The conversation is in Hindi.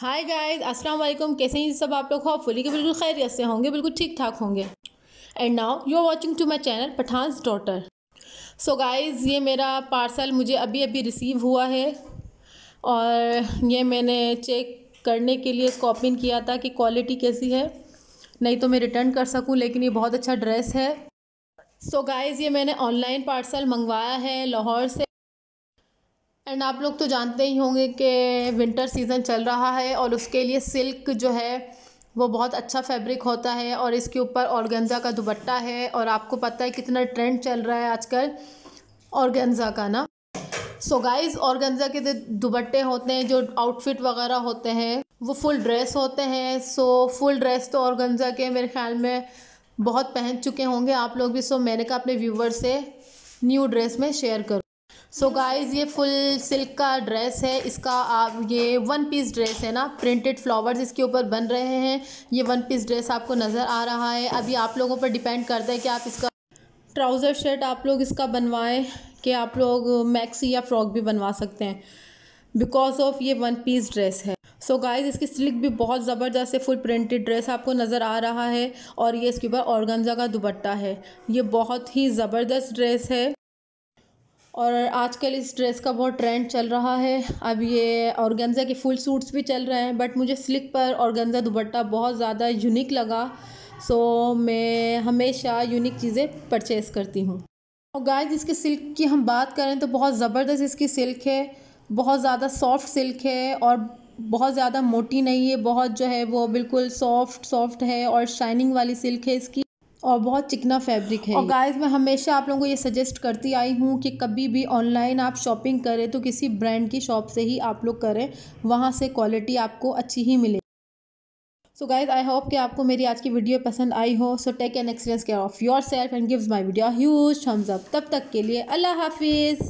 हाय गाइस अस्सलाम वालेकुम कैसे हैं सब आप लोग होपफुली के बिल्कुल खैरियत से होंगे बिल्कुल ठीक ठाक होंगे and now you are watching to my channel Pathan's daughter so guys ये मेरा पार्सल मुझे अभी अभी रिसीव हुआ है और ये मैंने चेक करने के लिए इसको किया था कि क्वालिटी कैसी है नहीं तो मैं रिटर्न कर सकूँ लेकिन ये बहुत अच्छा ड्रेस है सो so गाइज़ ये मैंने ऑनलाइन पार्सल मंगवाया है लाहौर से एंड आप लोग तो जानते ही होंगे कि विंटर सीज़न चल रहा है और उसके लिए सिल्क जो है वो बहुत अच्छा फैब्रिक होता है और इसके ऊपर ऑर्गेन्ज़ा का दुपट्टा है और आपको पता है कितना ट्रेंड चल रहा है आजकल ऑर्गेन्ज़ा का ना सो गाइस ऑर्गेन्ज़ा के दुपट्टे होते हैं जो आउटफिट वगैरह होते हैं वो फुल ड्रेस होते हैं सो फुल ड्रेस तो ऑर्गेन्ज़ा के मेरे ख्याल में बहुत पहन चुके होंगे आप लोग भी सो मैंने कहा अपने व्यूवर से न्यू ड्रेस में शेयर करूँ सो so गाइज ये फुल सिल्क का ड्रेस है इसका आप ये वन पीस ड्रेस है ना प्रिंटेड फ्लावर्स इसके ऊपर बन रहे हैं ये वन पीस ड्रेस आपको नज़र आ रहा है अभी आप लोगों पर डिपेंड करता है कि आप इसका ट्राउज़र शर्ट आप लोग इसका बनवाएं कि आप लोग मैक्सी या फ्रॉक भी बनवा सकते हैं बिकॉज ऑफ ये वन पीस ड्रेस है सो so गाइज इसकी सिल्क भी बहुत ज़बरदस्त है फुल प्रिंटेड ड्रेस आपको नज़र आ रहा है और ये इसके ऊपर औरगंजा का दुपट्टा है ये बहुत ही ज़बरदस्त ड्रेस है और आजकल इस ड्रेस का बहुत ट्रेंड चल रहा है अब ये ऑर्गेन्जा के फुल सूट्स भी चल रहे हैं बट मुझे स्लिक पर गंजा दुपट्टा बहुत ज़्यादा यूनिक लगा सो मैं हमेशा यूनिक चीज़ें परचेज़ करती हूँ और गाइस इसके सिल्क की हम बात करें तो बहुत ज़बरदस्त इसकी सिल्क है बहुत ज़्यादा सॉफ्ट सिल्क है और बहुत ज़्यादा मोटी नहीं है बहुत जो है वो बिल्कुल सॉफ्ट सॉफ्ट है और शाइनिंग वाली सिल्क है इसकी और बहुत चिकना फैब्रिक है और गाइस मैं हमेशा आप लोगों को ये सजेस्ट करती आई हूँ कि कभी भी ऑनलाइन आप शॉपिंग करें तो किसी ब्रांड की शॉप से ही आप लोग करें वहाँ से क्वालिटी आपको अच्छी ही मिले सो गाइज आई होप कि आपको मेरी आज की वीडियो पसंद आई हो so take an experience care of yourself and gives my video huge thumbs up तब तक के लिए अल्लाह हाफिज़